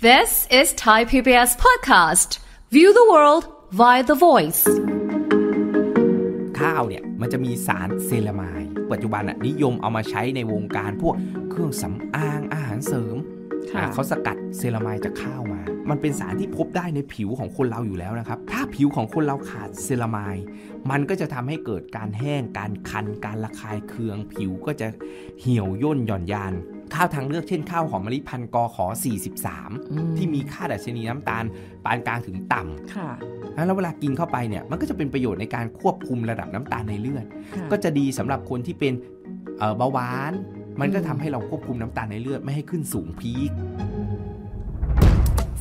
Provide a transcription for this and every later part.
This is Thai PBS podcast. View the world via the voice. ข้าวเนี่ยมันจะมีสารเซรามายปัจจุบันนิยมเอามาใช้ในวงการ พวกเครื่องสำอางอาหารเสริมเขาสกัดเซรามายจากข้าวมา มันเป็นสารที่พบได้ในผิวของคนเราอยู่แล้วนะครับ ถ้าผิวของคนเราขาดเซรามายมันก็จะทำให้เกิดการแห้ง การคัน การระคายเคือง ผิวก็จะเหี่ยวย่นหย่อนยานข้าวทางเลือกเช่นข้าวหอมมะลิพันกอขอ43 ที่มีค่าดัชนีน้ำตาล ปานกลางถึงต่ำค่ะ แล้วเวลากินเข้าไปเนี่ย มันก็จะเป็นประโยชน์ในการควบคุมระดับน้ำตาลในเลือด ก็จะดีสำหรับคนที่เป็นเบาหวาน มันก็ทำให้เราควบคุมน้ำตาลในเลือด ไม่ให้ขึ้นสูงพีค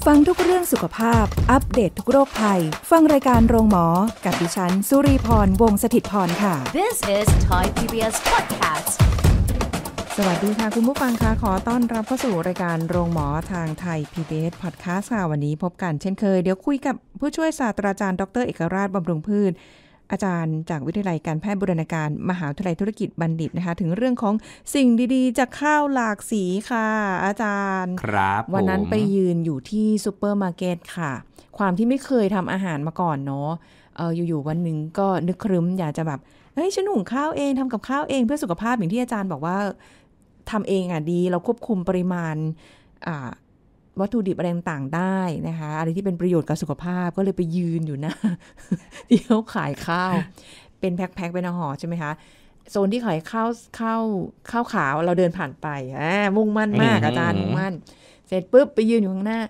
ฟังทุกเรื่องสุขภาพ อัปเดตททุกโรคภัย ฟังรายการโรงหมอกับดิฉัน สุรีพร วงศิตพรค่ะ This is Thai PBS Podcast สวัสดีค่ะ คุณผู้ฟังคะขอต้อนรับเข้าสู่ รายการโรงหมอทางไทย PBS Podcast ค่ะวันนี้พบกันเช่นเคย เดี๋ยวคุยกับผู้ช่วยศาสตราจารย์ ดร เอกราชบำรุงพืช อาจารย์จากวิทยาลัยการแพทย์บุรณาการมหาวิทยาลัยธุรกิจบัณฑิตนะคะถึงเรื่องของสิ่งดีๆ จากข้าวหลากสีค่ะ อาจารย์ ครับ วันนั้นไปยืนอยู่ที่ซูเปอร์มาร์เก็ตค่ะ ความที่ไม่เคยทำอาหารมาก่อนเนาะเอออยู่ๆวันหนึ่งก็นึกครึ้มอยากจะแบบเฮ้ยฉันหุงข้าวเองทำกับข้าวเองเพื่อสุขภาพอย่างที่อาจารย์บอกว่าทำเอง อ่ะดีเราควบคุมปริมาณวัตถุดิบอะไรต่างได้นะคะอะไรที่เป็นประโยชน์กับสุขภาพก็เลยไปยืนอยู่นะที่เขาขายข้าว เป็นแพ็คๆเป็นห่อใช่ไหมคะ โซนที่ขายข้าวข้าวข้าวขาวเราเดินผ่านไปอหมมุ่งมั่นมากอาจารย์มุ่งมั่นเสร็จปุ๊บไปยืนอยู่ข้างหน้า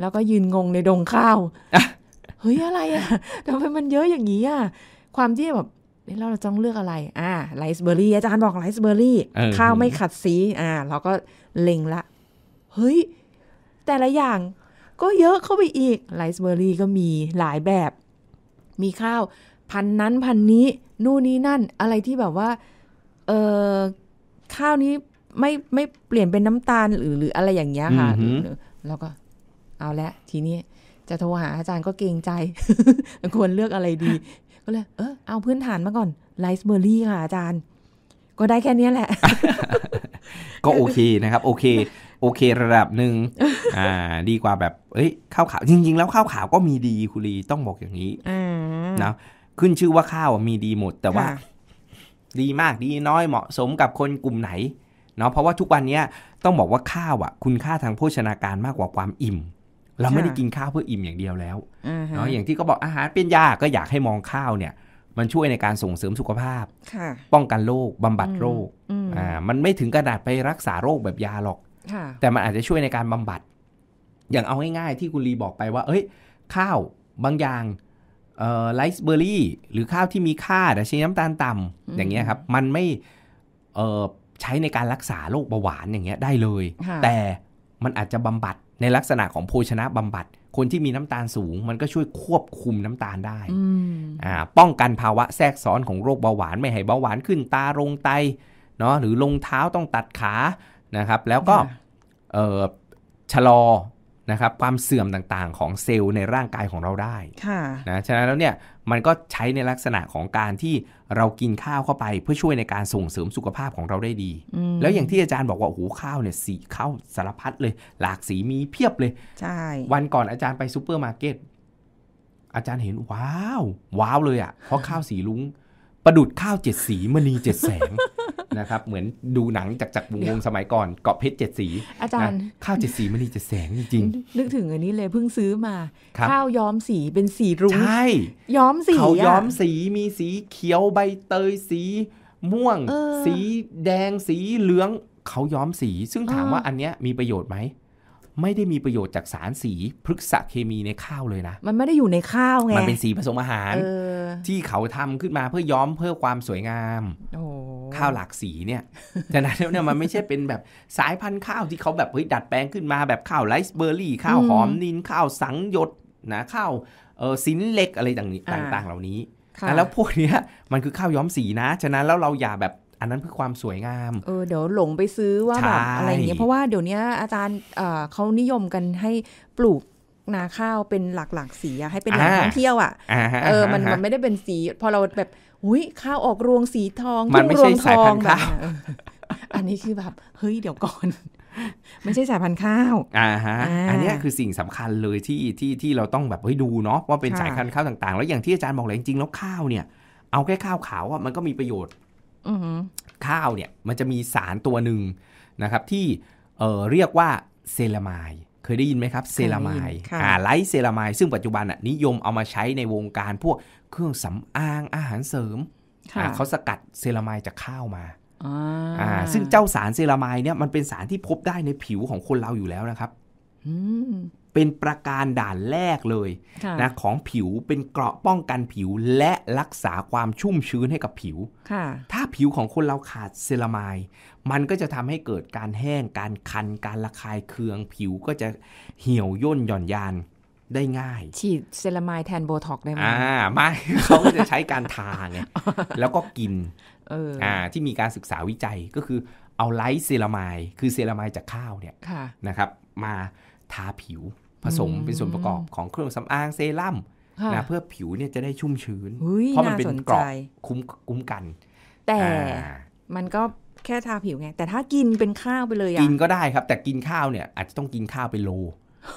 แล้วก็ยืนงงในดงข้าว เฮ้ยอะไรอ่ะทำไมมันเยอะอย่างนี้อ่ะความที่แบบแล้วเราต้องเลือกอะไร อ่าไรซ์เบอร์รี่อาจารย์บอกไรซ์เบอร์รี่ ข้าวไม่ขัดสี อ่า เราก็เล็งละ เฮ้ย แต่ละอย่างก็เยอะเข้าไปอีกไรซ์เบอร์รี่ก็มีหลายแบบ มีข้าว พันนั้นพันนี้ นู่นนี่นั่น อะไรที่แบบว่า เออข้าวนี้ไม่ไม่เปลี่ยนเป็นน้ำตาลหรือหรืออะไรอย่างเงี้ยค่ะแล้วก็ เอาละทีนี้ จะโทรหาอาจารย์ก็เกรงใจ ควรเลือกอะไรดีก็เลยเออเอาพื้นฐานมาก่อนไลซ์เบอร์รี่ค่ะอาจารย์ ก็ได้แค่นี้แหละ ก็โอเคนะครับ โอเค โอเคระดับหนึ่งอ่า ดีกว่าแบบเอ้ยข้าวขาวจริงๆแล้วข้าวขาวก็มีดีคุรีต้องบอกอย่างนี้นะขึ้นชื่อว่าข้าวมีดีหมด แต่ว่าดีมากดีน้อยเหมาะสมกับคนกลุ่มไหน เนาะเพราะว่าทุกวันนี้ต้องบอกว่าข้าวอ่ะ คุณค่าทางโภชนาการมากกว่าความอิ่มเราไม่ได้กินข้าวเพื่ออิ่มอย่างเดียวแล้วเนาะอย่างที่ก็บอกอาหารเป็นยาก็อยากให้มองข้าวเนี่ย มันช่วยในการส่งเสริมสุขภาพป้องกันโรคบำบัดโรคอ่ามันไม่ถึงกระดาษไปรักษาโรคแบบยาหรอกแต่มันอาจจะช่วยในการบำบัด อย่างเอาง่าย ๆที่คุณลีบอกไปว่า เอ้ยข้าวบางอย่างไลซ์เบอร์รี่ หรือข้าวที่มีค่าแต่ชนน้ำตาลต่ำอย่างเงี้ยครับ มันไม่ใช้ในการรักษาโรคเบาหวานอย่างเงี้ยได้เลย แต่มันอาจจะบำบัดในลักษณะของโภชนะบำบัดคนที่มีน้ำตาลสูงมันก็ช่วยควบคุมน้ำตาลได้อ่าป้องกันภาวะแทรกซ้อนของโรคเบาหวานไม่ให้เบาหวานขึ้นตาลงไตเนาะหรือลงเท้าต้องตัดขานะครับ แล้วก็เออชะลอนะครับความเสื่อมต่างๆของเซลล์ในร่างกายของเราได้นะฉะนั้นแล้วเนี่ยมันก็ใช้ในลักษณะของการที่เรากินข้าวเข้าไปเพื่อช่วยในการส่งเสริมสุขภาพของเราได้ดี แล้วอย่างที่อาจารย์บอกว่าโอ้โหข้าวเนี่ยสีข้าวสารพัดเลย หลากสีมีเพียบเลย ใช่ วันก่อนอาจารย์ไปซูเปอร์มาร์เก็ตอาจารย์เห็นว้าว ว้าวเลยอะ่ะ เพราะข้าวสีลุงประดุดข้าวเจ็ดสีมณีเจ็ดแสงนะครับเหมือนดูหนังจากจักรวงสมัยก่อนเกาะเพชรเจ็ดสี อาจารย์ข้าวเจ็ดสีมันนี่จะแสงจริงนึกถึงอันนี้เลยเพิ่งซื้อมา ข้าวย้อมสีเป็นสีรุ้งใช่ย้อมสีเขาย้อมสีมีสีเขียวใบเตยสีม่วงสีแดงสีเหลืองเขาย้อมสี ซึ่งถามว่าอันเนี้ยมีประโยชน์ไหมไม่ได้มีประโยชน์จากสารสีพฤกษเคมีในข้าวเลยนะมันไม่ได้อยู่ในข้าวไงมันเป็นสีผสมอาหารออที่เขาทำขึ้นมาเพื่อย้อมเพื่อความสวยงามโข้าวหลากสีเนี่ย ฉะนั้นแล้วเนี่ยมันไม่ใช่เป็นแบบสายพันธุ์ข้าวที่เขาแบบเฮ้ยดัดแปลงขึ้นมาแบบข้าวไรซ์เบอร์รี่ข้าวหอมนินข้าวสังยดนะข้าวเออสินเล็กอะไรต่างต่างเหล่านี้ แล้วพวกเนี้ยมันคือข้าวย้อมสีนะฉะนั้นแล้วเราอย่าแบบอันนั้นเพื่อความสวยงาม เออเดี๋ยวหลงไปซื้อว่าแบบอะไรเงี้ยเพราะว่าเดี๋ยวนี้อาจารย์เขานิยมกันให้ปลูกนาข้าวเป็นหลากหลากสีอะให้เป็นแหล่งท่องเที่ยวอะเออมันมันไม่ได้เป็นสี พอเราแบบอุ้ยข้าวออกรวงสีทอง มันไม่ใช่สายพันธุ์ข้าวอันนี้คือแบบ เฮ้ยเดี๋ยวก่อน ไม่ใช่สายพันธุ์ข้าวอ่าฮะ อันนี้คือสิ่งสำคัญเลยที่ที่ที่เราต้องแบบเฮ้ยดูเนาะว่าเป็นสายพันธุ์ข้าวต่างๆแล้วอย่าง ที่อาจารย์บอกเลยจริงๆแล้วข้าวเนี่ย เอาแค่ข้าวขาวอะมันก็มีประโยชน์อข้าวเนี่ย มันจะมีสารตัวหนึ่งนะครับ ที่เเรียกว่าเซลามายเคยได้ยินไหมครับเซรามายอ่าไลท์เซรามายซึ่งปัจจุบันน่ะนิยมเอามาใช้ในวงการ พวกเครื่องสำอางอาหารเสริม เขาสกัดเซรามายจากข้าวมาอ่าซึ่งเจ้าสารเซรามายเนี่ยมันเป็นสารที่พบได้ในผิวของคนเราอยู่แล้วนะครับเป็นประการด่านแรกเลยนะของผิวเป็นเกราะป้องกันผิวและรักษาความชุ่มชื้นให้กับผิวถ้าผิวของคนเราขาดเซรามายมันก็จะทำให้เกิดการแห้งการคันการระคายเคืองผิวก็จะเหี่ยวย่นหย่อนยานได้ง่ายฉีดเซรามายแทนโบท็อกได้ไหมอ่าไม่เขาก็จะใช้การทาไงแล้วก็กินอ่าที่มีการศึกษาวิจัยก็คือเอาไลท์เซรามายคือเซรามายจากข้าวเนี่ยนะครับมาทาผิวผสมเป็นส่วนประกอบของเครื่องสำอางเซรั่มนะเพื่อผิวเนี่ยจะได้ชุ่มชื้นเพราะมันเป็นกรอบคุ้มคุ้มกัน แต่มันก็แค่ทาผิวไงแต่ถ้ากินเป็นข้าวไปเลยอะกินก็ได้ครับ แต่กินข้าวเนี่ยอาจจะต้องกินข้าวไปโล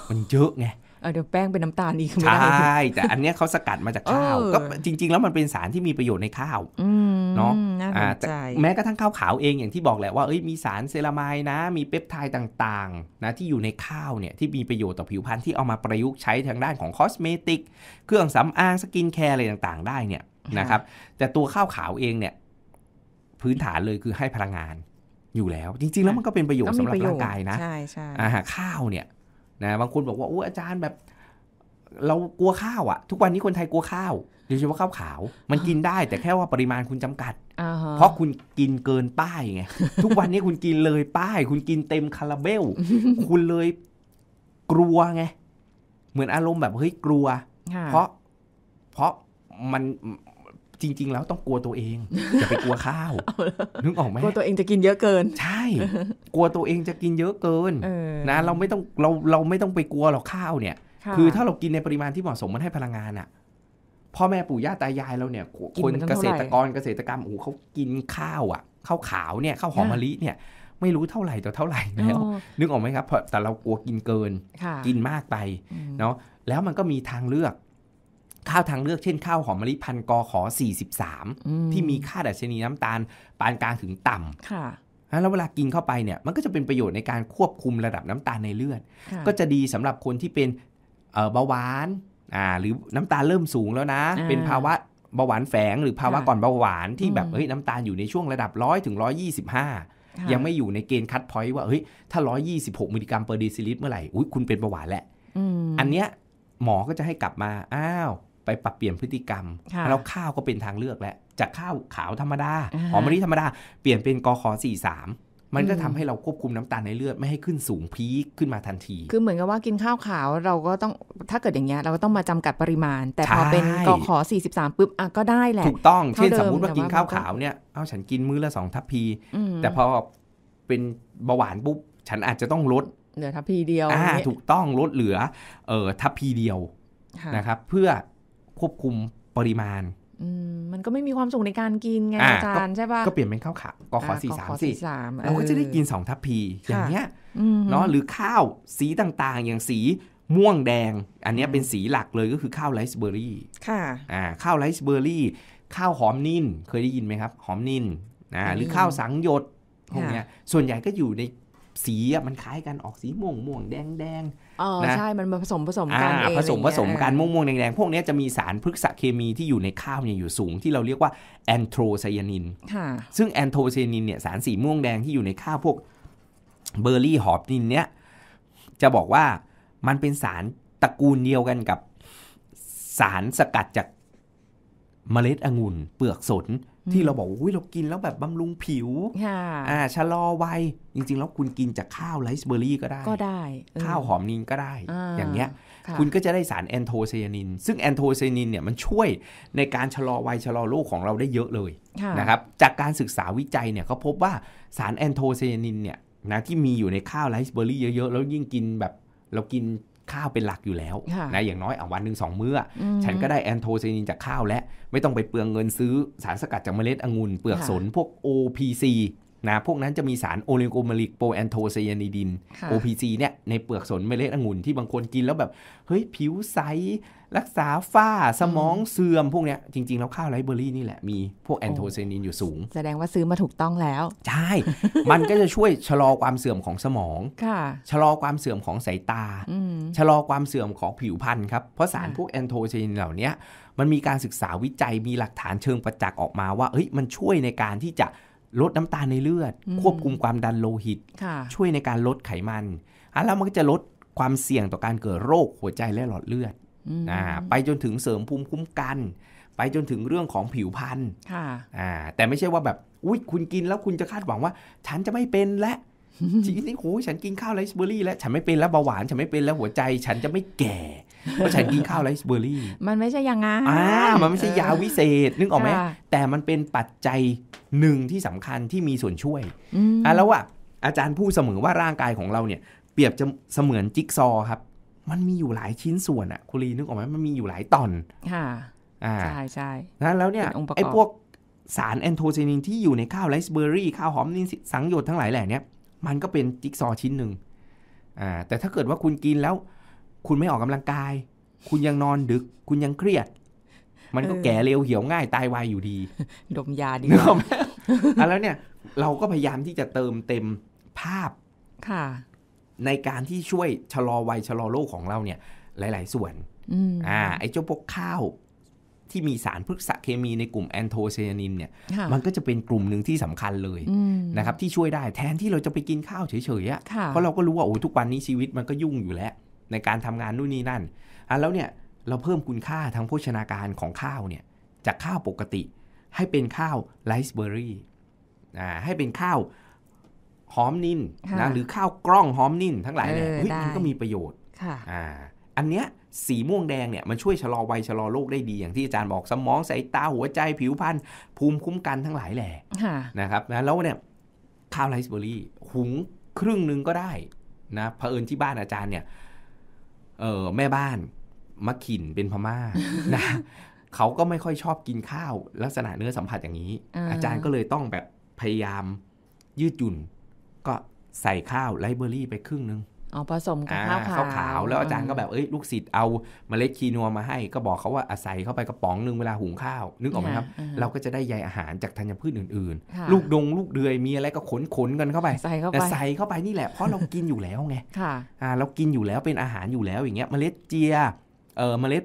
มันเยอะไงเดี๋ยวแป้งเป็นน้ำตาลอีกไม่ได้ ใช่ แต่อันเนี้ยเขาสกัดมาจากข้าว ก็จริง ๆ แล้วมันเป็นสารที่มีประโยชน์ในข้าวเนาะแม้กระทั่งข้าวขาวเองอย่างที่บอกแหละว่าเอ้ยมีสารเซรามายนะ มีเปปไทด์ต่างๆ นะ ที่อยู่ในข้าวเนี่ย ที่มีประโยชน์ต่อผิวพรรณที่เอามาประยุกต์ใช้ทางด้านของคอสเมติกเครื่องสำอางสกินแคร์อะไรต่างๆได้เนี่ยนะครับ แต่ตัวข้าวขาวเองเนี่ย พื้นฐานเลยคือให้พลังงาน อยู่แล้ว จริง ๆ แล้วมันก็เป็นประโยชน์สำหรับร่างกายนะข้าวเนี่ยนะบางคนบอกว่าโอ้อาจารย์แบบ เรากลัวข้าวอะทุกวันนี้คนไทยกลัวข้าวโดยเฉพาะข้าวขาว มันกินได้แต่แค่ว่าปริมาณคุณจำกัดเพราะคุณกินเกินป้ายไงทุกวันนี้คุณกินเลยป้าย คุณกินเต็มคาราเบลคุณเลยกลัวไงเหมือนอารมณ์แบบเฮ้ย กลัว เพราะเพราะมันจริงๆ แล้วต้องกลัวตัวเองอย่าไปกลัวข้าว นึกออกไหมกลัวตัวเองจะกินเยอะเกิน ใช่ กลัวตัวเองจะกินเยอะเกินนะ เราไม่ต้องเราเราไม่ต้องไปกลัวหรอกข้าวเนี่ย คือถ้าเรากินในปริมาณที่เหมาะสมมันให้พลังงานอะพ่อแม่ปู่ย่าตายายเราเนี่ย คนเกษตรกรเกษตรกรรมโอ้เขากินข้าวอ่ะข้าวขาวเนี่ยข้าวหอมมะลิเนี่ยไม่รู้เท่าไหร่ต่อเท่าไหร่แล้ว นึกออกไหมครับแต่เรากลัวกินเกินกินมากไปเนาะแล้วมันก็มีทางเลือกข้าวทางเลือกเช่นข้าวหอมมะลิพันกอขอ 43 ที่มีค่าดัชนีน้ำตาลปานกลางถึงต่ำค่ะ แล้วเวลากินเข้าไปเนี่ยมันก็จะเป็นประโยชน์ในการควบคุมระดับน้ำตาลในเลือด ก็จะดีสำหรับคนที่เป็นเบาหวานอ่าหรือน้ำตาลเริ่มสูงแล้วนะ เป็นภาวะเบาหวานแฝง หรือภาวะก่อนเบาหวาน ที่แบบเฮ้ยน้ำตาลอยู่ในช่วงระดับร้อยถึงร้อยี่สิบห้ายังไม่อยู่ในเกณฑ์คัดพอยต์ว่าเฮ้ยถ้าร้อยี่สิบหกมิลลิกรัมเปอร์เดซิลิตรเมื่อไหร่อุ้ยคุณเป็นเบาหวานแหละอันเนี้ยหมอ ก็จะให้กลับมา อ้าวไปปรับเปลี่ยนพฤติกรรม แล้วข้าวก็เป็นทางเลือกแล้วจากข้าวขาวธรรมดาหอมมะลิธรรมดาเปลี่ยนเป็นกอขอสี่สามมันก็ทำให้เราควบคุมน้ำตาลในเลือดไม่ให้ขึ้นสูงพีคขึ้นมาทันที คือเหมือนกับว่ากินข้าวขาวเราก็ต้องถ้าเกิดอย่างเงี้ยเราก็ต้องมาจำกัดปริมาณ แต่พอเป็นกอขอ43ปุ๊บอ่ะก็ได้แหละถูกต้องเช่นสมมติว่ากินข้าวขาวเนี่ยเอาฉันกินมื้อละสองทัพพีแต่พอเป็นเบาหวานปุ๊บฉันอาจจะต้องลดเหลือทัพพีเดียวอ่าถูกต้องลดเหลือเอ่อทัพพีเดียวนะครับ เพื่อควบคุมปริมาณมันก็ไม่มีความสุขในการกินไงอาจารย์ใช่ปะก็เปลี่ยนเป็นข้าวขากขอสี่สามสี่เราก็จะได้กินสองทัพพีอย่างเงี้ยเนาะหรือข้าวสีต่างๆ อย่างสีม่วงแดง อันนี้เป็นสีหลักเลยก็คือข้าวไรซ์เบอร์รี่ค่ะอ่าข้าวไรซ์เบอร์รี่ข้าวหอมนิ่นเคยได้ยินไหมครับ หอมนิ่นอ่าหรือข้าวสังยดพวกเนี้ยส่วนใหญ่ก็อยู่ในสีมันคล้ายกันออกสีม่วงม่วงแดงแดงอ๋อใช่มันมาผสมผสมกันผสมผสมกันม่วงม่วงแดงแดงพวกนี้จะมีสารพฤกษเคมีที่อยู่ในข้าวเนี่ยอยู่สูงที่เราเรียกว่าแอนโทไซยานินซึ่งแอนโทไซยานิน เนี่ยสารสีม่วงแดงที่อยู่ในข้าวพวกเบอร์รี่หอบนินเนี่ยจะบอกว่ามันเป็นสารตระกูลเดียวกันกับสารสกัดจากเมล็ดองุ่นเปลือกสนที่เราบอกว่าเรากินแล้วแบบบำรุงผิวอ่า ชะลอวัย จริงๆ แล้วคุณกินจากข้าวไรซ์เบอร์รี่ก็ได้ ก็ได้ ข้าวหอมนิงก็ได้ อย่างเงี้ย คุณก็จะได้สารแอนโทไซยานิน ซึ่งแอนโทไซยานินเนี่ยมันช่วยในการชะลอวัยชะลอโรคของเราได้เยอะเลยนะครับ จากการศึกษาวิจัยเนี่ยเขาพบว่าสารแอนโทไซยานินเนี่ยนะที่มีอยู่ในข้าวไรซ์เบอร์รี่เยอะๆแล้วยิ่งกินแบบเรากินข้าวเป็นหลักอยู่แล้วนะอย่างน้อยเอาวันหนึ่งสองมื้อฉันก็ได้แอนโทไซนินจากข้าวแล้วไม่ต้องไปเปลืองเงินซื้อสารสกัดจากเมล็ดองุ่นเปลือกสนพวก OPC นะพวกนั้นจะมีสารโอลิโกมาลิกโปแอนโทไซยานิดิน OPC เนี่ย ในเปลือกสนเมล็ดองุ่นที่บางคนกินแล้วแบบ เฮ้ย ผิวใสรักษาฝ้าสมองเสื่อม พวกเนี้ยจริง ๆ แล้วข้าวไรเบอรี่นี่แหละมีพวกแอนโทไซยานินอยู่สูง แสดงว่าซื้อมาถูกต้องแล้ว ใช่ มันก็จะช่วยชะลอความเสื่อมของสมองชะลอความเสื่อมของสายตาชะลอความเสื่อมของผิวพรรณครับเพราะสารพวกแอนโทไซยานินเหล่านี้มันมีการศึกษาวิจัยมีหลักฐานเชิงประจักษ์ออกมาว่าเฮ้ยมันช่วยในการที่จะลดน้ำตาลในเลือด ควบคุมความดันโลหิต ช่วยในการลดไขมันอแล้วมันก็จะลดความเสี่ยงต่อการเกิดโรคหัวใจและหลอดเลือดอไปจนถึงเสริมภูมิคุ้มกัน ไปจนถึงเรื่องของผิวพรรณแต่ไม่ใช่ว่าแบบอุ้ยคุณกินแล้วคุณจะคาดหวังว่าฉันจะไม่เป็นและจริงจนีงโอ้ฉันกินข้าวไรซ์เบอร์รี่แล้วฉันไม่เป็นแล้วเบาหวาน ฉันไม่เป็นแล้วหัวใจฉันจะไม่แก่เพราะฉันกินข้าวไรซ์เบอร์รี่มันไม่ใช่ยางางอ่ามันไม่ใช่ยาวิเศษ นึกออกไหมแต่มันเป็นปัจจัยหนึ่งที่สำคัญที่มีส่วนช่วยอ่ะแล้วอ่ะ อาจารย์พูดเสมอว่าร่างกายของเราเนี่ย เปรียบจะเสมือนจิ๊กซอครับมันมีอยู่หลายชิ้นส่วนอะคุรีนึกออกไหมมันมีอยู่หลายตอนค่ะอ่าใช่ใช่แล้วเนี่ยไอ้พวกสารแอนโทไซนินที่อยู่ในข้าวไรซ์เบอร์รี่ข้าวหอมนินสังโยชน์ทั้งหลายแหล่เนี้ยมันก็เป็นจิ๊กซอชิ้นหนึ่งอ่าแต่ถ้าเกิดว่าคุณกินแล้ว คุณไม่ออกกำลังกาย คุณยังนอนดึกคุณยังเครียด มันก็แก่เร็วเหี่ยวง่าย ตายวายอยู่ดี ดมยาดีกว่าแล้วเนี่ย เราก็พยายามที่จะเติมเต็มภาพค่ะ ในการที่ช่วยชะลอวัยชะลอโรคของเราเนี่ย หลายๆส่วนอ่า ไอ้เจ้าพวกข้าวที่มีสารพฤกษเคมีในกลุ่มแอนโทไซยานินเนี่ยมันก็จะเป็นกลุ่มหนึ่งที่สำคัญเลยนะครับ ที่ช่วยได้แทนที่เราจะไปกินข้าวเฉยๆเพราะเราก็รู้ว่าโอ้ทุกวันนี้ชีวิตมันก็ยุ่งอยู่แล้ว ในการทำงานนู่นนี่นั่นอ่ะแล้วเนี่ยเราเพิ่มคุณค่าทางโภชนาการของข้าวเนี่ยจากข้าวปกติ ให้เป็นข้าวไรซ์เบอร์รี่อ่าให้เป็นข้าวหอมนิ่นนะหรือข้าวกล้องหอมนิ่นทั้งหลายเนี่ยมันก็มีประโยชน์อ่าอันเนี้ยสีม่วงแดงเนี่ยมันช่วยชะลอวัยชะลอโรคได้ดีอย่างที่อาจารย์บอกสมองสายตา หัวใจผิวพรรณภูมิคุ้มกันทั้งหลายแหละนะครับแล้วเนี่ยข้าวไรซ์เบอร์รี่ หุงครึ่งนึงก็ได้นะเผอิญที่บ้านอาจารย์เนี่ยเออแม่บ้านมะขินเป็นพม่านะเขาก็ไม่ค่อยชอบกินข้าวลักษณะเนื้อสัมผัสอย่างนี้ อาจารย์ก็เลยต้องแบบพยายามยืดหยุ่นก็ใส่ข้าวไรเบอรี่ ไปครึ่งนึงอ๋อผสมกับข้าวขาวขาวแล้วอาจารย์ก็แบบเอ้ยลูกศิษย์เอาเมล็ดคีนัวมาให้ก็บอกเขาว่าอาศัยเข้าไปกระป๋องนึงเวลาหุงข้าว นึกออกไหมครับเราก็จะได้ใยอาหารจากธัญพืชอื่นๆ ลูกดงลูกเดือยมีอะไรก็ขนขนกันเข้าไปใส่เข้าไปใส่เข้าไปนี่แหละเพราะเรากินอยู่แล้วไงค่ะอ่าเรากินอยู่แล้วเป็นอาหารอยู่แล้วอย่างเงี้ยเมล็ดเจียเออเมล็ด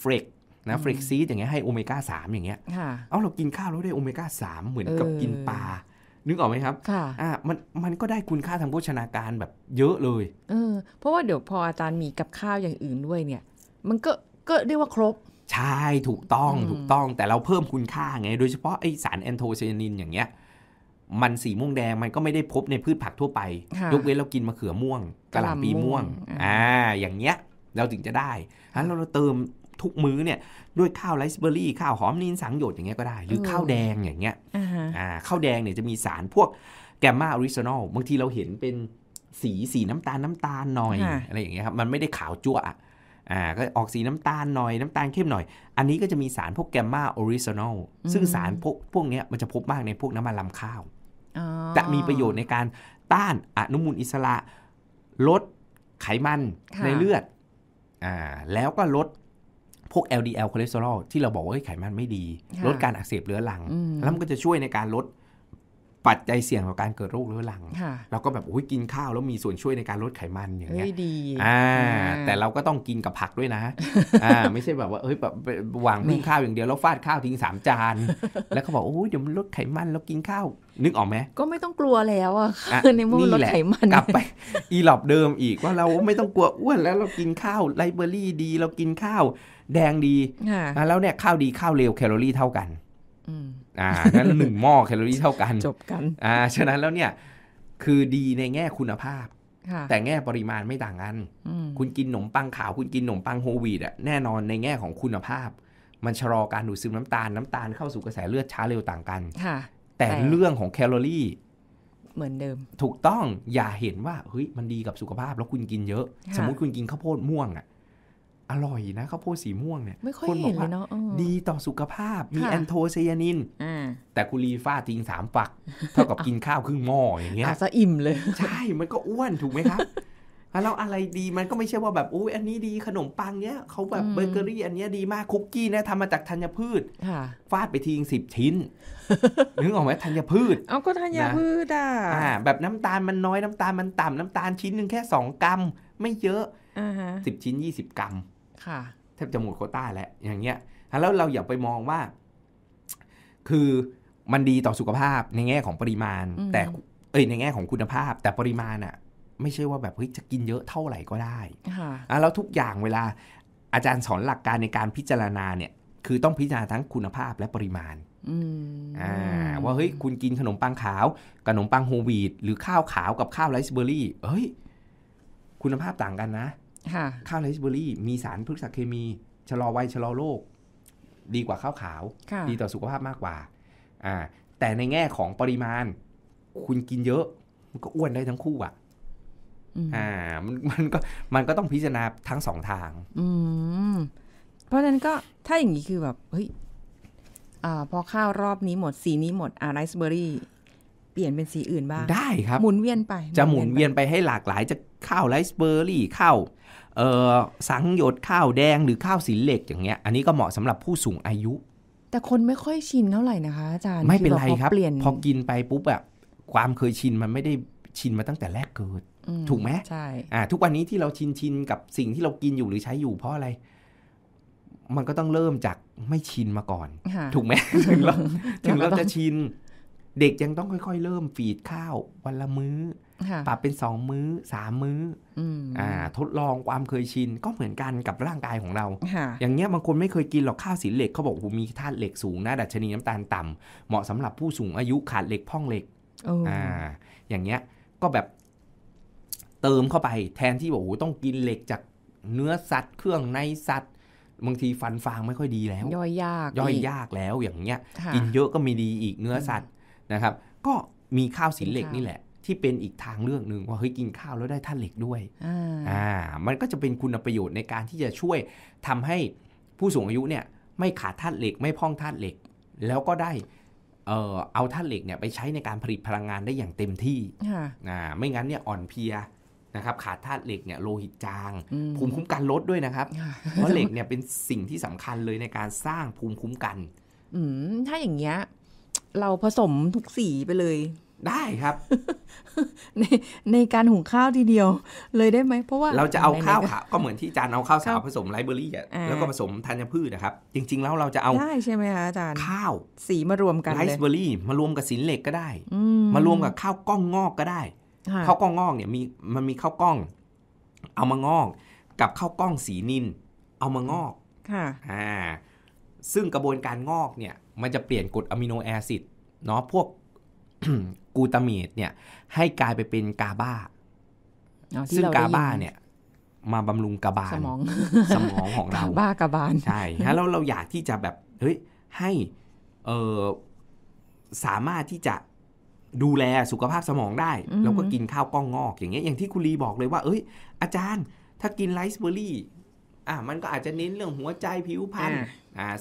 เฟรกนะเฟรกซีดอย่างเงี้ยให้โอเมก้ามอย่างเงี้ยเอาเรากินข้าวแล้วได้โอเมก้ามเหมือนกับกินปลานึกออกไหมครับ ค่ะอ่า มัน มันก็ได้คุณค่าทางโภชนาการแบบเยอะเลย เออ เพราะว่า เดี๋ยวพออาจารย์มีกับข้าวอย่างอื่นด้วยเนี่ย มันก็ ก็เรียกว่าครบ ใช่ ถูกต้อง ถูกต้อง แต่เราเพิ่มคุณค่าไง โดยเฉพาะไอสารแอนโทไซยานินอย่างเงี้ย มันสีม่วงแดง มันก็ไม่ได้พบในพืชผักทั่วไป ยกเว้นเรากินมะเขือม่วงกะหล่ำปีม่วง อ่า อย่างเงี้ย เราถึงจะได้ฮะเราเติมทุกมื้อเนี่ยด้วยข้าวไรซ์เบอร์รี่ข้าวหอมนินสังโยชน์อย่างเงี้ยก็ได้ หรือข้าวแดงอย่างเงี้ยอ่าข้าวแดงเนี่ยจะมีสารพวกแกมมาออริจินอลบางทีเราเห็นเป็นสีสีน้ำตาลน้ำตาลหน่อยอะไรอย่างเงี้ยครับมันไม่ได้ขาวจั่วอ่าก็ออกสีน้ำตาลหน่อยน้ำตาลเข้มหน่อยอันนี้ก็จะมีสารพวกแกมมาออริจินอลซึ่งสารพวกพวกเนี้ยมันจะพบมากในพวกน้ำมันลำข้าวจะมีประโยชน์ในการต้านอนุมูลอิสระลดไขมันในเลือดอ่าแล้วก็ลดพวก LDL คอเลสเตอรอลที่เราบอกว่าไขมันไม่ดี ลดการอักเสบเรื้อรัง แล้วมันก็จะช่วยในการลดปัจจัยเสี่ยงต่อการเกิดโรคเรื้อรัง เราก็แบบโอ้ยกินข้าวแล้วมีส่วนช่วยในการลดไขมันอย่างเงี้ยดีอ่าแต่เราก็ต้องกินกับผักด้วยนะอ่าไม่ใช่แบบว่าเอ้ยแบบวางพึ่งข้าวอย่างเดียวแล้วฟาดข้าวทิ้งสามจาน แล้วเขาบอกโอ้ยเดี๋ยวมันลดไขมันแล้วกินข้าว นึกออกไหมก็ไม่ต้องกลัวแล้วอ่ะในมุมลดไขมันกลับไป อีหลอบเดิมอีกว่าเราไม่ต้องกลัวอ้วนแล้วเรากินข้าวไลเบอรี่ดีเรากินข้าวแดงดีแล้วเนี่ยข้าวดีข้าวเร็วแคลอรี่เท่ากันอ่านั้นหนึ่งหม้อแคลอรี่เท่ากัน จบกัน อ่า ฉะนั้นแล้วเนี่ยคือดีในแง่คุณภาพ แต่แง่ปริมาณไม่ต่างกันคุณกินขนมปังขาวคุณกินขนมปังโฮวีดอะแน่นอนในแง่ของคุณภาพ มันชะลอการดูดซึมน้ำตาลน้ำตาลเข้าสู่กระแสเลือดช้าเร็วต่างกัน แต่เรื่องของแคลอรี่ เหมือนเดิม ถูกต้องอย่าเห็นว่าเฮ้ยมันดีกับสุขภาพแล้วคุณกินเยอะ สมมติคุณกินข้าวโพดม่วงอะอร่อยนะข้าวโพดสีม่วงเนี่ย ไม่ค่อยเห็นเลยเนาะดีต่อสุขภาพมีแอนโทไซยานิน แต่คุรีฟ้าทิ้งสามฝัก เท่ากับกินข้าวครึ่งหม้ออย่างเงี้ยอาจจะอิ่มเลยใช่มันก็อ้วนถูกไหมครับแล้วอะไรดีมันก็ไม่ใช่ว่าแบบ อุ้ยอันนี้ดีขนมปังเนี้ย เขาแบบเบเกอรี่อันเนี้ยดีมากคุกกี้นะทำมาจากธัญพืชฟาดไปทิ้งสิบชิ้นนึกออกไหมธัญพืชเอาก็ธัญพืชอ่ะแบบน้ำตาลมันน้อยน้ำตาลมันต่ำ น้ำตาลชิ้นหนึ่งแค่สองกรัมไม่เยอะสิบชิ้นยี่สิบกรัมแทบจะหมดโคต้าแล้วอย่างเงี้ย แล้วเราอย่าไปมองว่าคือมันดีต่อสุขภาพในแง่ของปริมาณแต่ เอ้ยในแง่ของคุณภาพแต่ปริมาณอะไม่ใช่ว่าแบบเฮ้ยจะกินเยอะเท่าไหร่ก็ได้ค่ะแล้วทุกอย่างเวลาอาจารย์สอนหลักการในการพิจารณาเนี่ย คือต้องพิจารณาทั้งคุณภาพและปริมาณอ่า ว่าเฮ้ยคุณกินขนมปังขาว ขนมปังโฮวีดหรือข้าวขาวกับข้าวไรซ์เบอร์รี่เฮ้ยคุณภาพต่างกันนะข้าวไรซ์เบอร์รี่มีสารพฤกษเคมีชะลอวัยชะลอโรค ดีกว่าข้าวขาว ดีต่อสุขภาพมากกว่า อ่า แต่ในแง่ของปริมาณ คุณกินเยอะ มันก็อ้วนได้ทั้งคู่อ่ะอ่ามันมันก็มันก็ต้องพิจารณาทั้งสองทาง อืม เพราะฉะนั้นก็ถ้าอย่างนี้คือแบบเฮ้ย อ่า พอข้าวรอบนี้หมดสีนี้หมดอาไรซ์เบอร์รี่ เปลี่ยนเป็นสีอื่นบ้างได้ ครับหมุนเวียนไป จะหมุนเวียนไปให้หลากหลายจะข้าวไรซ์เบอร์รี่ข้าวสังโยชน์ข้าวแดงหรือข้าวสีเหล็กอย่างเงี้ย อันนี้ก็เหมาะสำหรับผู้สูงอายุ แต่คนไม่ค่อยชินเท่าไหร่นะคะอาจารย์ไม่เป็นไรครับพอกินไปปุ๊บแบบความเคยชินมันไม่ได้ชินมาตั้งแต่แรกเกิด ถูกไหมใช่ทุกวันนี้ที่เราชินชินกับสิ่งที่เรากินอยู่หรือใช้อยู่เพราะอะไร มันก็ต้องเริ่มจากไม่ชินมาก่อน ถูกไหมถึงเราถึงเราจะชินเด็กยังต้องค่อย ๆ เริ่มฟีดข้าววันละมื้อปรับเป็นสองมื้อสามมื้ออ่า ทดลองความเคยชิน ก็เหมือนกันกับร่างกายของเรา อย่างเงี้ยบางคนไม่เคยกินหรอกข้าวสีเหล็ก เขาบอกว่ามีธาตุเหล็กสูงนะดัชนีน้ำตาลต่ำ เหมาะสำหรับผู้สูงอายุขาดเหล็ก พ่องเหล็กอ่า อย่างเงี้ย ก็แบบเติมเข้าไป แทนที่บอกโอ้ต้องกินเหล็กจากเนื้อสัตว์ เครื่องในสัตว์ บางทีฟันฟางไม่ค่อยดีแล้ว ย่อยยากย่อยยากแล้วอย่างเงี้ยกินเยอะก็มีดีอีกเนื้อสัตว์นะครับก็มีข้าวสินเหล็กนี่แหละ ที่เป็นอีกทางเลือกหนึ่งว่าเฮ้ยกินข้าวแล้วได้ธาตุเหล็กด้วยอ่ามันก็จะเป็นคุณประโยชน์ในการที่จะช่วยทำให้ผู้สูงอายุเนี่ย ไม่ขาดธาตุเหล็กไม่พ่องธาตุเหล็กแล้วก็ได้ เออเอาธาตุเหล็กเนี่ยไปใช้ในการผลิตพลังงานได้อย่างเต็มที่อ่าไม่งั้นเนี่ยอ่อนเพียนะครับขาดธาตุเหล็กเนี่ยโลหิตจางภูมิคุ้มกันลดด้วยนะครับ เพราะเหล็กเนี่ยเป็นสิ่งที่สำคัญเลยในการสร้างภูมิคุ้มกันถ้าอย่างเงี้ยเราผสมทุกสีไปเลยได้ครับ ในในการหุงข้าวทีเดียวเลยได้ไหมเพราะว่าเราจะเอาข้าวขาวก็เหมือนที่จานเอาข้าวสาวผสมไรเบอรี่อ่ะแล้วก็ผสมธัญพืชนะครับ จริงๆแล้วเราจะเอาได้ใช่ไหมคะอาจารย์ข้าว สีมารวมกันไรเบอรี่มารวมกับสินเหล็กก็ได้มารวมกับข้าวกล้องงอกก็ได้ข้าวกล้องงอกเนี่ยมีมันมีข้าวกล้อง เอามางอก กับข้าวกล้องสีนินเอามางอกค่ะอ่าซึ่งกระบวนการงอกเนี่ย มันจะเปลี่ยนกรดอะมิโนแอซิดเนาะพวกกูตามีดเนี่ย ให้กลายไปเป็นกาบาซึ่งกาบาเนี่ย มาบำรุงกระบาลสมองสมองของเราบ้ากระบาลใช่ฮะแล้วเราอยากที่จะแบบ เฮ้ยให้เออสามารถที่จะดูแลสุขภาพสมองได้แล้วก็กินข้าวกล้องงอกอย่างเงี้ยอย่างที่คุณลีบอกเลยว่าเอ้ย อาจารย์ถ้ากินไรซ์เบอร์รี่ อ่ะมันก็อาจจะเน้นเรื่องหัวใจผิวพรรณ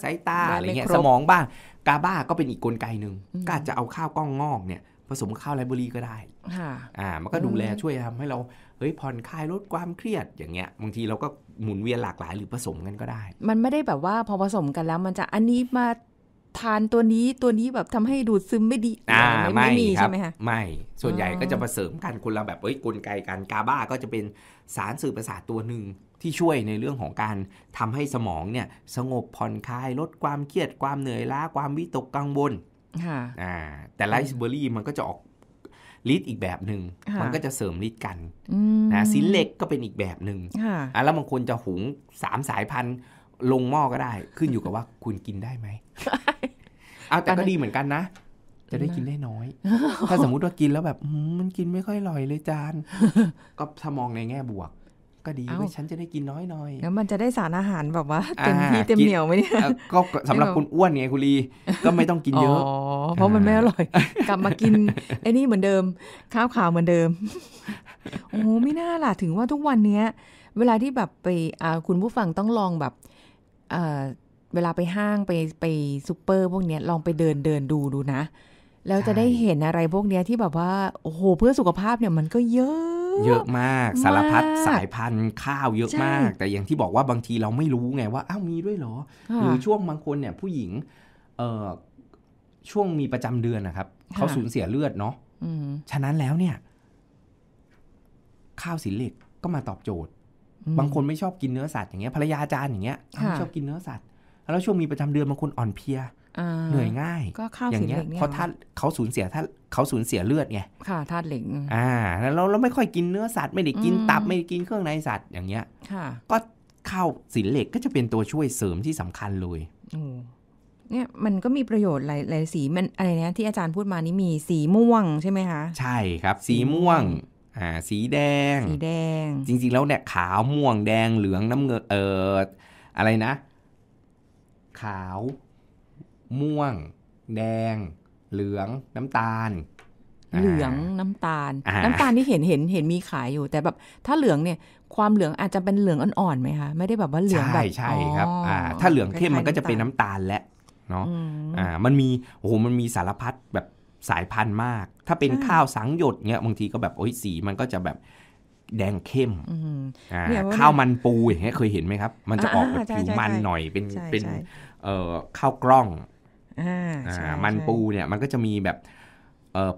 สายตาอะไรเงี้ยสมองบ้างกาบ้าก็เป็นอีกกลไกหนึ่งก็าจจะเอาข้าวกล้องงอกเนี่ย ผสมข้าวไรเบอรี่ก็ได้อ่ามันก็ดูแลช่วยทำให้เรา เฮ้ยผ่อนคลายลดความเครียดอย่างเงี้ยบางทีเราก็ หมุนเวียนหลากหลายหรือผสมกันก็ได้ มันไม่ได้แบบว่าพอผสมกันแล้ว มันจะอันนี้มาทานตัวนี้ตัวนี้แบบทำให้ดูดซึมไม่ดีอ่าไม่ไมมีใช่ไหมคะไม่ส่วนใหญ่ก็จะผสมกันคนละแบบเอ้ยกลไกกันกาบ้าก็จะเป็นสารสื่อประสาทตัวหนึ่งที่ช่วยในเรื่องของการทำให้สมองเนี่ย สงบผ่อนคลาย ลดความเครียดความเหนื่อยล้าความวิตกกังวลแต่ไรซ์เบอร์รี่ มันก็จะออกฤทธิ์อีกแบบหนึง่ง มันก็จะเสริมฤทธิ์กันนะซิเล็กก็เป็นอีกแบบหนึง่งอ่แล้วบางคนจะหุงสามสายพันธุ์ลงหม้อก็ได้ ขึ้นอยู่กับว่าคุณกินได้ไหมเอาแต่ก็ดีเหมือนกันนะ จะได้กินได้น้อยถ้าสมมุติว่ากินแล้วแบบ มันกินไม่ค่อยอร่อยเลยจานก็ถ้ามองในแง่บวกก็ดีว่าฉันจะได้กินน้อยหน่อยแล้วมันจะได้สารอาหารแบบว่าเต็มที่เต็มเหนียวไหมเนี่ยก็สำหรับคนอ้วนไงคุณลีก็ไม่ต้องกินเยอะ เพราะมันไม่อร่อย กลับมากินไอ้นี่เหมือนเดิม ข้าวขาวเหมือนเดิมโอ้ไม่น่าล่ะถึงว่าทุกวันเนี้ย เวลาที่แบบไปคุณผู้ฟังต้องลองแบบเวลาไปห้างไปไปซูเปอร์ พวกเนี้ยลองไปเดินเดินดูดูนะแล้วจะได้เห็นอะไรพวกเนี้ยที่แบบว่าโอ้โหเพื่อสุขภาพเนี่ยมันก็เยอะเยอะมากสารพัดสายพันธุ์ ข้าวเยอะมาก แต่อย่างที่บอกว่าบางทีเราไม่รู้ไง ว่าอ้าวมีด้วยเหรอหรือช่วงบางคนเนี่ยผู้หญิง เอ่อช่วงมีประจำเดือนนะครับ เขาสูญเสียเลือดเนาะฉะนั้นแล้วเนี่ย ข้าวสีเหล็กก็มาตอบโจทย์ บางคนไม่ชอบกินเนื้อสัตว์อย่างเงี้ยภรรยาอาจารย์อย่างเงี้ยไม่ชอบกินเนื้อสัตว์ แล้วช่วงมีประจำเดือนบางคนอ่อนเพลียเหนื่อยง่ายก็เข้าอย่างเงี้ยเพราะถ้าเขาสูญเสียถ้าเขาสูญเสียเลือดไงค่ะธาตุเหล็กอ่า แล้วเราไม่ค่อยกินเนื้อสัตว์ไม่ได้กินตับไม่ได้กินเครื่องในสัตว์อย่างเงี้ยค่ะ ก็เข้าสินเหล็กก็จะเป็นตัวช่วยเสริมที่สำคัญเลยเนี่ยมันก็มีประโยชน์หลายหลายสีมันอะไรเนียที่อาจารย์พูดมานี่มีสีม่วงใช่ไหมคะใช่ครับ สีม่วง อ่า สีแดงสีแดงจริง ๆ แล้วเนี่ย ขาวม่วงแดงเหลืองน้ำเงินเอออะไรนะ ขาวม่วงแดงเหลืองน้ำตาล เหลืองน้ำตาล น้ำตาลที่เห็นเห็นเห็นมีขายอยู่ แต่แบบถ้าเหลืองเนี่ย ความเหลืองอาจจะเป็นเหลืองอ่อนๆไหมคะไม่ได้แบบว่าเหลืองแบบใช่ ครับถ้าเหลืองเข้มมันก็จะเป็นน้ำตาลและเนาะมันมีโอ้โหมันมีสารพัดแบบสายพันธุ์มาก ถ้าเป็นข้าวสังหยดเนี่ยบางทีก็แบบโอ้ยสีมันก็จะแบบแดงเข้มข้าวมันปูอย่างเงี้ยเคยเห็นไหมครับ มันจะออกแบบผิวมันหน่อยเป็นเป็นข้าวกล้องมันปูเนี่ย มันก็จะมีแบบ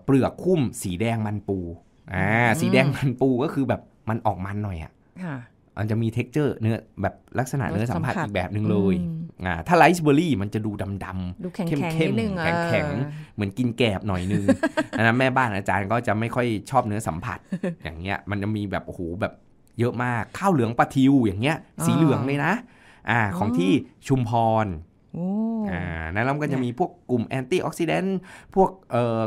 เปลือกคุ้มสีแดงมันปูอ่าสีแดงมันปูก็คือแบบมันออกมันหน่อยอ่ะมันจะมีเท็กเจอร์เนื้อแบบลักษณะเนื้อสัมผัสอีกแบบหนึ่งเลยอ่าถ้าไลซ์เบอร์รี่ มันจะดูดำดำเข้มเข้มแข็งแข็งเหมือนกินแกบหน่อยนึงอันนั้นแม่บ้านอาจารย์ก็จะไม่ค่อยชอบเนื้อสัมผัส อย่างเงี้ยมันจะมีแบบโอ้โหแบบเยอะมากข้าวเหลืองปลาทิวอย่างเงี้ย สีเหลืองเลยนะอ่าของที่ชุมพรในลำก็จะมีพวกกลุ่มแอนตี้ออกซิเดนต์พวก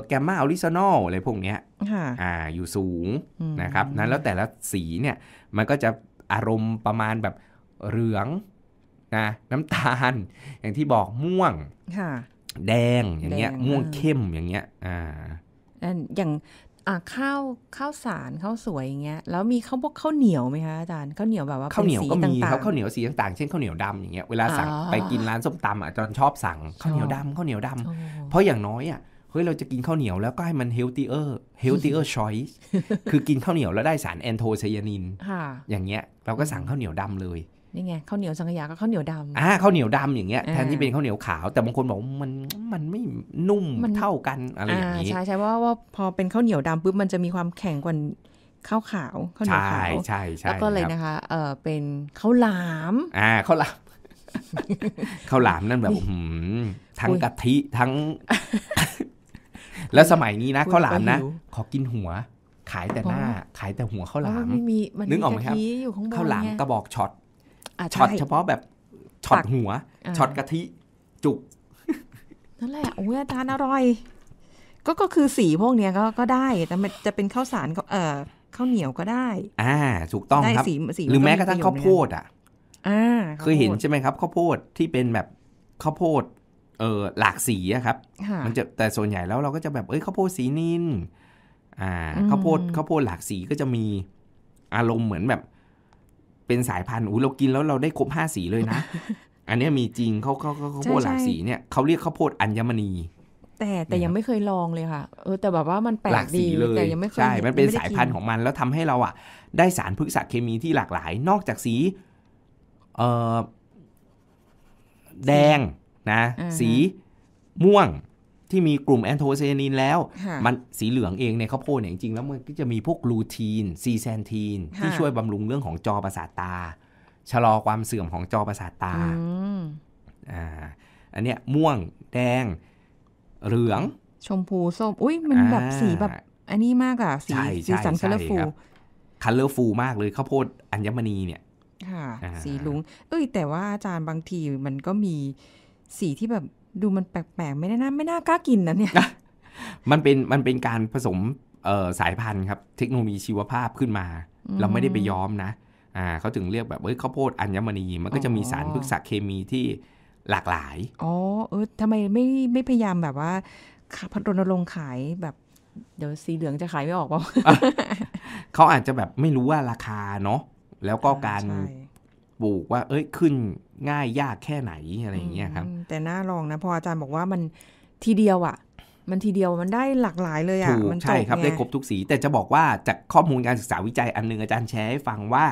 แกมมาออริซานอลอะไรพวกเนี้ยอยู่สูงนะครับ นั้นแล้วแต่ละสีเนี่ย มันก็จะอารมณ์ประมาณแบบเหลืองนะ น้ำตาล อย่างที่บอกม่วงแดงอย่างเงี้ย ม่วงเข้มอย่างเงี้ย อ่าอย่างอ่ะข้าวข้าวสารข้าวสวยอย่างเงี้ยแล้วมีข้าวพวกข้าวเหนียวไหมคะอาจารย์ข้าวเหนียวแบบว่าข้าวเหนียวก็มีข้าวเหนียวสีต่างๆเช่นข้าวเหนียวดำอย่างเงี้ยเวลาสั่งไปกินร้านส้มตำอ่ะจอนชอบสั่งข้าวเหนียวดำข้าวเหนียวดำเพราะอย่างน้อยอ่ะเฮ้ยเราจะกินข้าวเหนียวแล้วก็ให้มันเฮลตี้เออร์เฮลตี้เออร์ชอยส์คือกินข้าวเหนียวแล้วได้สารแอนโทไซยานินอย่างเงี้ยเราก็สั่งข้าวเหนียวดำเลยนี่ไงข้าวเหนียวสังขยา ก็ข้าวเหนียวดำอ่าข้าวเหนียวดำอย่างเงี้ยแทนที่เป็นข้าวเหนียวขาว แต่บางคนบอกมันมันไม่นุ่มเท่ากันอะไรอย่างนี้ใช่ใช่ว่าว่าพอเป็นข้าวเหนียวดำปุ๊บมันจะมีความแข็งกว่าข้าวขาวข้าวเหนียวขาว ใช่ใช่แล้วก็เลยนะคะ เออเป็นข้าวหลาม อ่าข้าวหลามข้าวหลามนั่นแบบทั้งกะทิทั้ง แล้วสมัยนี้นะข้าวหลามนะขอกินหัว ขายแต่หน้า ขายแต่หัวข้าวหลามนึกออกไหมครับข้าวหลามกระบอกช็อตช็อตเฉพาะแบบช็อตหัวช็อตกะทิจุกนั่นแหละโอ้ยอาจารย์อร่อยก็ก็คือสีพวกเนี้ยก็ก็ได้ แต่มันจะเป็นข้าวสารเอ่อข้าวเหนียวก็ได้ อ่าถูกต้องครับ หรือแม้กระทั่งข้าวโพดอ่ะเคยเห็นใช่ไหมครับ ข้าวโพดที่เป็นแบบข้าวโพด เออหลากสีอะครับมันจะแต่ส่วนใหญ่แล้วเราก็จะแบบเอ้ยข้าวโพดสีนินอ่า ข้าวโพด ข้าวโพดหลากสีก็จะมีอารมณ์เหมือนแบบเป็นสายพันธุ์ อู้เรากินแล้วเราได้ครบห้าสีเลยนะ อันนี้มีจริงเขาเขาเขาโพดหลากสีเนี่ยเขาเรียกข้าวโพดอัญมณี แต่แต่ยังไม่เคยลองเลยค่ะ เออ แต่แบบว่ามันแปลกดีเลยแต่ยังไม่เคย ใช่มันเป็นสายพันธุ์ของมันแล้วทำให้เราอ่ะ ได้สารพฤกษเคมีที่หลากหลาย นอกจากสี เออแดงนะ สีม่วงที่มีกลุ่มแอนโทไซยานินแล้ว มันสีเหลืองเองในข้าวโพดเนี่ยจริงๆแล้วมันก็จะมีพวกกลูทีน ซีแซนทีน ที่ช่วยบำรุงเรื่องของจอประสาทตา ชะลอความเสื่อมของจอประสาทตาอ่าอันเนี้ยม่วงแดงเหลือง ชมพูส้มอุ้ยมันแบบสีแบบ อันนี้มากอะสีสีสันคัลเลอร์ฟูลคัลเลอร์ฟูลมากเลยข้าวโพดอัญมณีเนี่ยค่ะสีลุงเอ้ย แต่ว่าอาจารย์บางทีมันก็มีสีที่แบบดูมันแปลกๆ ไม่ได้นะไม่น่ากล้ากินนะเนี่ย มันเป็นมันเป็นการผสมสายพันธุ์ครับเทคโนโลยีชีวภาพขึ้นมา เราไม่ได้ไปย้อมนะอ่าเขาถึงเรียกแบบเอ้ยข้าวโพดอัญมณีมันก็จะมีสารพฤกษเคมีที่หลากหลาย อ๋อเออทำไมไม่ไม่พยายามแบบว่าพัฒนรงขายแบบ เดี๋ยวสีเหลืองจะขายไม่ออกเปล่าเขาอาจจะแบบไม่รู้ว่าราคาเนาะแล้วก็การปลูกว่า เอ้ยขึ้นง่ายยากแค่ไหน อะไรอย่างเงี้ยครับ แต่น่าลองนะพออาจารย์บอกว่ามันทีเดียวอะ่ะมันทีเดียวมันได้หลากหลายเลยอะ่ะมันใช่ครับ ได้ครบทุกสีแต่จะบอกว่า จากข้อมูลการศึกษาวิจัยอันนึงอาจารย์แชร์ให้ฟังว่า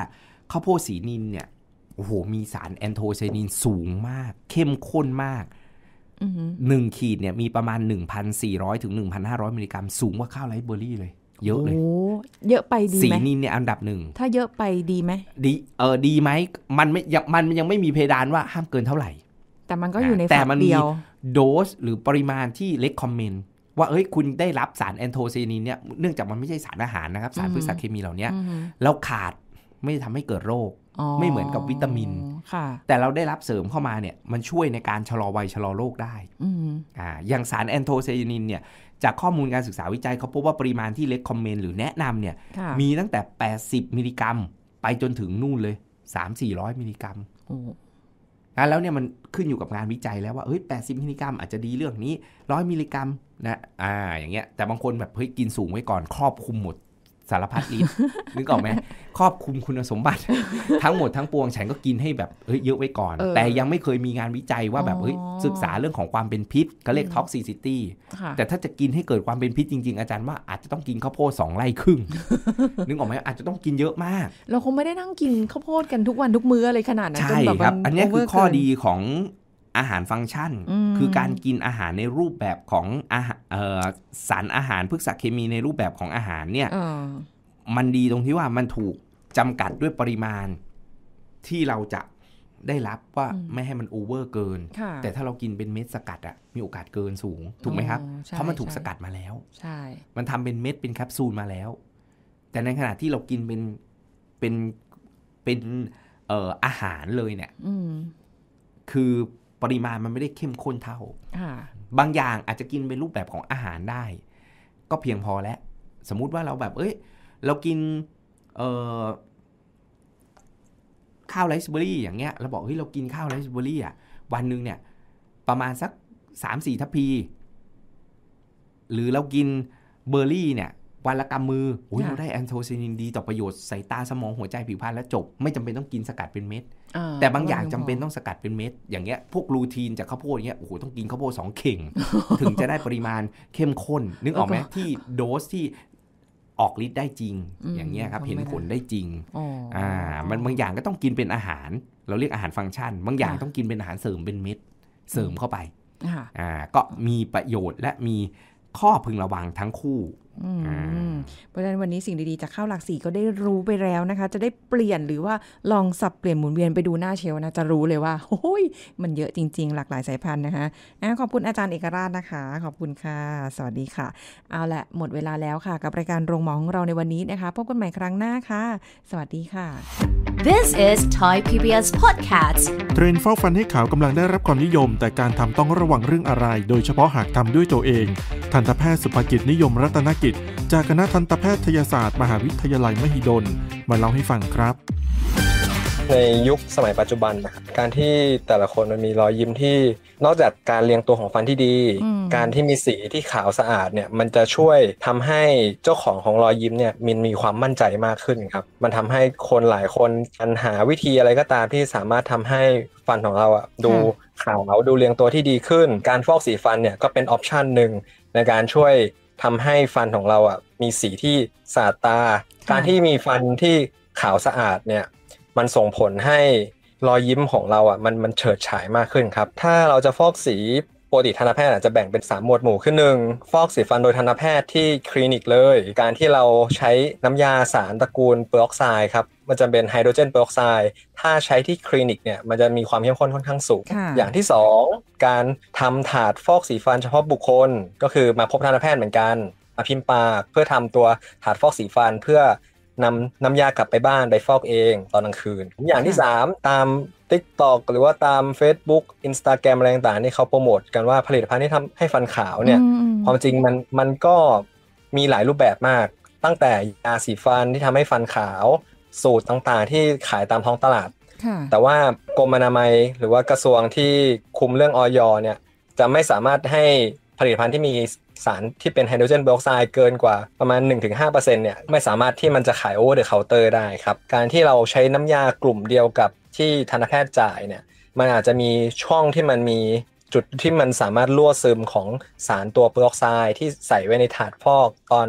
ข้าวโพดสีนินเนี่ยโอ้โหมีสารแอนโทไซนินสูงมาก เข้มข้นมากหนึ่งขีดเนี่ยมีประมาณ 1,400ถึง1,500 มิลลิกรัม สูงกว่าข้าวไรเบอร์รี่เลยเยอะเลยเยอะไปดีไหมสีนินเนี่ยอันดับหนึ่ง ถ้าเยอะไปดีไหม ดี เออดีไหมมันไม่ยังมันยังไม่มีเพดานว่าห้ามเกินเท่าไหร่ แต่มันก็อยู่ในแต่มันมีโดสหรือปริมาณที่เล็กคอมเมนต์ว่าเอ้ยคุณได้รับสารแอนโทไซนินเนี่ย เนื่องจากมันไม่ใช่สารอาหารนะครับสารพืชสารเคมีเหล่านี้เราขาดไม่ทำให้เกิดโรค ไม่เหมือนกับวิตามินแต่เราได้รับเสริมเข้ามาเนี่ยมันช่วยในการชะลอวัยชะลอโรคได้อ่า อย่างสารแอนโทไซยานินเนี่ยจากข้อมูลการศึกษาวิจัยเขาพบว่าปริมาณที่เล็กคอมเมนต์หรือแนะนำเนี่ย มีตั้งแต่ 80 มิลลิกรัม ไปจนถึงนู่นเลย3 400 มิลลิกรัมนแล้วเนี่ยมันขึ้นอยู่กับงานวิจัยแล้วว่าเฮ้ย80 มิลลิกรัมอาจจะดีเรื่องนี้ 100 มิลลิกรัม นะ อ่า อย่างเงี้ย แต่บางคนแบบเฮ้ยกินสูงไว้ก่อนครอบคุมหมดสารพัดลิ้นึกออกไหมครอบคุมคุณสมบัติ ทั้งหมดทั้งปวงฉันก็กินให้แบบเอ้ยเยอะไว้ก่อน แต่ยังไม่เคยมีงานวิจัยว่าแบบเฮ้ยศึกษาเรื่องของความเป็นพิษก็เรียกท็อกซิซิตี้แต่ถ้าจะกินให้เกิดความเป็นพิษจริงๆอาจารย์ว่าอาจจะต้องกินข้าวโพดสองไร่ครึ่ง นึกออกไหมอาจจะต้องกินเยอะมาก เราคงไม่ได้นั่งกินข้าวโพดกันทุกวันทุกมื้ออะไรขนาดนั้นใช่ครับอันนี้คือข้อดีของอาหารฟังก์ชัน คือการกินอาหารในรูปแบบของอาสารอาหารพฤกษเคมีในรูปแบบของอาหารเนี่ยมันดีตรงที่ว่ามันถูกจำกัดด้วยปริมาณที่เราจะได้รับว่าไม่ให้มันโอเวอร์เกิน แต่ถ้าเรากินเป็นเม็ดสกัดอะมีโอกาสเกินสูง ถูกไหมครับ เพราะมันถูกสกัดมาแล้ว ใช่ มันทำเป็นเม็ดเป็นแคปซูลมาแล้ว แต่ในขณะที่เรากินเป็นเป็นเป็นเอออาหารเลยเนี่ยคือปริมาณมันไม่ได้เข้มข้นเท่า บางอย่างอาจจะกินเป็นรูปแบบของอาหารได้ ก็เพียงพอแล้ว สมมุติว่าเราแบบเอ้ยเรากินข้าวไรซ์เบอร์รี่อย่างเงี้ยเราบอกเฮ้ยเรากินข้าวไรซ์เบอรี่อ่ะวันหนึ่งเนี่ย ประมาณสักสามสี่ทัพพี หรือเรากินเบอร์รี่เนี่ยวันละกำมือโอ้ยเราได้แอนโทไซนินดีต่อประโยชน์สายตา สมอง หัวใจ ผิวพรรณ และจบ ไม่จำเป็นต้องกินสกัดเป็นเม็ด แต่บางอย่างจำเป็นต้องสกัดเป็นเม็ด อย่างเงี้ย พวกลูทีนจากข้าวโพดเงี้ย โอ้โห ต้องกินข้าวโพดสองเข่ง ถึงจะได้ปริมาณเข้มข้น นึกออกไหมที่โดสที่ออกฤทธิ์ได้จริง อย่างเงี้ยครับเห็นผลได้จริง อ่า มันบางอย่างก็ต้องกินเป็นอาหาร เราเรียกอาหารฟังก์ชัน บางอย่างต้องกินเป็นอาหารเสริมเป็นเม็ด เสริมเข้าไปอ่า ก็มีประโยชน์และมีข้อพึงระวังทั้งคู่เพราะฉะนั้นวันนี้สิ่งดีๆจากข้าวหลักสีก็ได้รู้ไปแล้วนะคะจะได้เปลี่ยนหรือว่าลองสับเปลี่ยนหมุนเวียนไปดูหน้าเชลนะจะรู้เลยว่าโอ้ย มันเยอะจริง ๆ หลากหลายสายพันธุ์นะคะอะขอบคุณอาจารย์เอกราชนะคะ ขอบคุณค่ะสวัสดีค่ะ เอาละหมดเวลาแล้วค่ะ กับรายการโรงหมอของเราในวันนี้นะคะพบกันใหม่ครั้งหน้าค่ะสวัสดีค่ะ This is Thai PBS Podcast เทรนฟอกฟันให้ขาวกำลังได้รับความนิยมแต่การทำต้องระวังเรื่องอะไร โดยเฉพาะหากทำด้วยตัวเอง ทันตแพทย์สุภกิจนิยมรัตนกิจจากคณะทันตแพทยศาสตร์ มหาวิทยาลัยมหิดลมาเล่าให้ฟังครับ ในยุคสมัยปัจจุบันนะครับการที่แต่ละคนมันมีรอยยิ้มที่นอกจากการเรียงตัวของฟันที่ดี การที่มีสีที่ขาวสะอาดเนี่ยมันจะช่วยทำให้เจ้าของของรอยยิ้มเนี่ยมีมีความมั่นใจมากขึ้นครับมันทำให้คนหลายคนกันหาวิธีอะไรก็ตามที่สามารถทำให้ฟันของเราอะดูขาวดูเรียงตัวที่ดีขึ้น การฟอกสีฟันเนี่ยก็เป็นออปชันหนึ่งในการช่วยทำให้ฟันของเราอ่ะมีสีที่สะอาดตา การที่มีฟันที่ขาวสะอาดเนี่ย มันส่งผลให้รอยยิ้มของเราอ่ะ มันมันเฉิดฉายมากขึ้นครับ ถ้าเราจะฟอกสีปกติทันตแพทย์จะแบ่งเป็น 3 หมวดหมู่ขึ้นหนึ่งฟอกสีฟันโดยทันตแพทย์ที่คลินิกเลย การที่เราใช้น้ำยาสารตระกูลเปอร์ออกไซด์ครับ มันจะเป็นไฮโดรเจนเปอร์ออกไซด์ถ้าใช้ที่คลินิกเนี่ยมันจะมีความเข้มข้นค่อนข้างสูงอย่างที่ 2 การทำถาดฟอกสีฟันเฉพาะบุคคล ก็คือมาพบทันตแพทย์เหมือนกันมาพิมพ์ปากเพื่อทำตัวถาดฟอกสีฟันเพื่อนำน้ำยากลับไปบ้านไปฟอกเองตอนกลางคืน อย่างที่ 3 ตามิ i ตอกหรือว่าตาม Facebook Instagram อะไรต่างๆ นี่เขาโปรโมทกันว่าผลิตภัณฑ์ที่ทำให้ฟันขาวเนี่ยความจริงมันมันก็มีหลายรูปแบบมากตั้งแต่ยาสีฟันที่ทำให้ฟันขาว สูตรต่างๆ ที่ขายตามท้องตลาดแต่ว่ากรมอนามัยหรือว่ากระทรวงที่คุมเรื่องออยเนี่ยจะไม่สามารถให้ผลิตภัณฑ์ที่มีสารที่เป็นไฮโดรเจนบออกไซด์เกินกว่าประมาณ 1-5%เนี่ยไม่สามารถที่มันจะขายโอเวอร์เดอะเคาน์เตอร์ได้ครับ การที่เราใช้น้ำยากลุ่มเดียวกับที่ทันแพทย์จ่ายเนี่ย มันอาจจะมีช่องที่มันมีจุดที่มันสามารถรั่วซึมของสารตัวเปอร์ออกไซด์ที่ใส่ไว้ในถาดฟอกตอน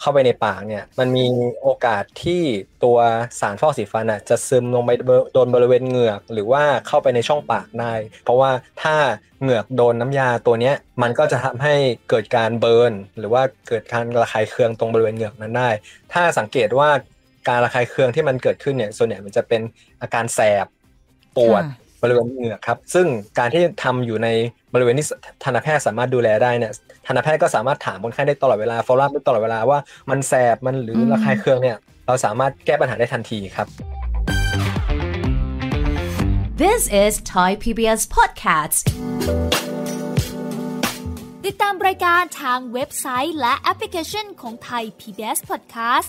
เข้าไปในปากเนี่ยมันมีโอกาสที่ตัวสารฟอกสีฟันอ่ะจะซึมลงไป โดนบริเวณเหงือก หรือว่าเข้าไปในช่องปากได้เพราะว่าถ้าเหงือกโดนน้ายาตัวเนี้ย มันก็จะทำให้เกิดการเบิร์นหรือว่าเกิดการระคายเคืองตรงบริเวณเหงือกนั้นได้ ถ้าสังเกตว่าการระคายเคืองที่มันเกิดขึ้นเนี่ยส่วนใหญ่มันจะเป็นอาการแสบ ปวด บริเวณเหงือกครับ ซึ่งการที่ทำอยู่ในบริเวณที่ทันตแพทย์สามารถดูแลได้เนี่ยทันตแพทย์ก็สามารถถามคนไข้ได้ตลอดเวลาฟอลล์ได้ตลอดเวลาว่ามันแสบ มันหรือ ระคายเคืองเนี่ยเราสามารถแก้ปัญหาได้ทันทีครับ This is Thai PBS Podcast ติดตามรายการทางเว็บไซต์ และแอปพลิเคชันของ Thai PBS Podcast